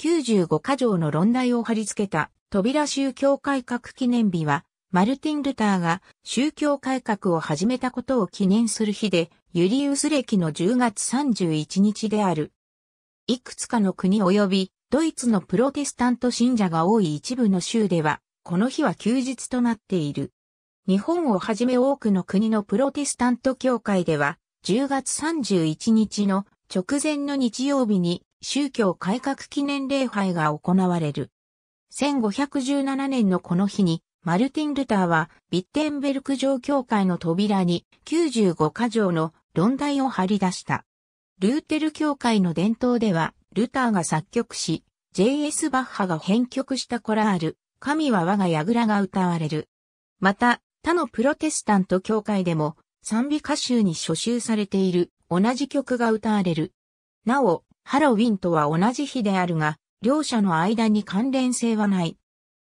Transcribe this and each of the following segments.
95箇条の論題を貼り付けた扉宗教改革記念日は、マルティン・ルターが宗教改革を始めたことを記念する日で、ユリウス歴の10月31日である。いくつかの国及びドイツのプロテスタント信者が多い一部の州では、この日は休日となっている。日本をはじめ多くの国のプロテスタント教会では、10月31日の直前の日曜日に宗教改革記念礼拝が行われる。1517年のこの日に、マルティン・ルターは、ビッテンベルク城教会の扉に95箇条の論題を張り出した。ルーテル教会の伝統では、ルターが作曲し、J.S. バッハが編曲したコラール、神は我が倉が歌われる。また、他のプロテスタント教会でも、賛美歌集に初集されている同じ曲が歌われる。なお、ハロウィンとは同じ日であるが、両者の間に関連性はない。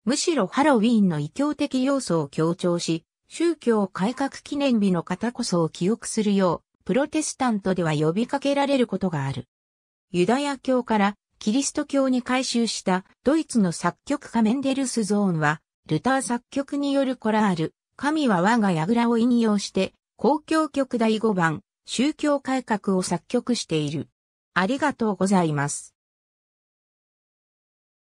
むしろハロウィンの異教的要素を強調し、宗教改革記念日の方こそを記憶するよう、プロテスタントでは呼びかけられることがある。ユダヤ教からキリスト教に改宗したドイツの作曲家メンデルスゾーンは、ルター作曲によるコラール、神は我が櫓を引用して、公共曲第5番、宗教改革を作曲している。ありがとうございます。